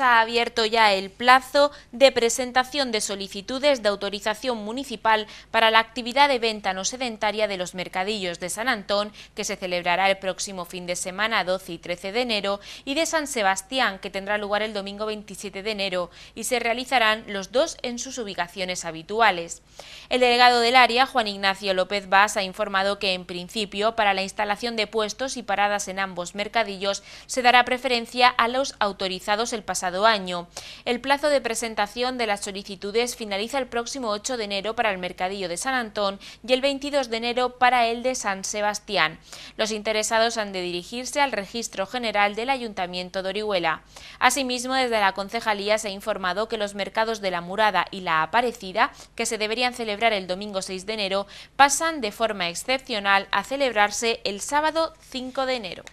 ha abierto ya el plazo de presentación de solicitudes de autorización municipal para la actividad de venta no sedentaria de los mercadillos de San Antón, que se celebrará el próximo fin de semana 12 y 13 de enero, y de San Sebastián, que tendrá lugar el domingo 27 de enero, y se realizarán los dos en sus ubicaciones habituales. El delegado del área, Juan Ignacio López Vaz, ha informado que, en principio, para la instalación de puestos y paradas en ambos mercadillos se dará preferencia a los autorizados el pasado año. El plazo de presentación de las solicitudes finaliza el próximo 8 de enero para el Mercadillo de San Antón y el 22 de enero para el de San Sebastián. Los interesados han de dirigirse al Registro General del Ayuntamiento de Orihuela. Asimismo, desde la Concejalía se ha informado que los mercados de la Murada y la Aparecida, que se deberían celebrar el domingo 6 de enero, pasan de forma excepcional a celebrarse el sábado 5 de enero.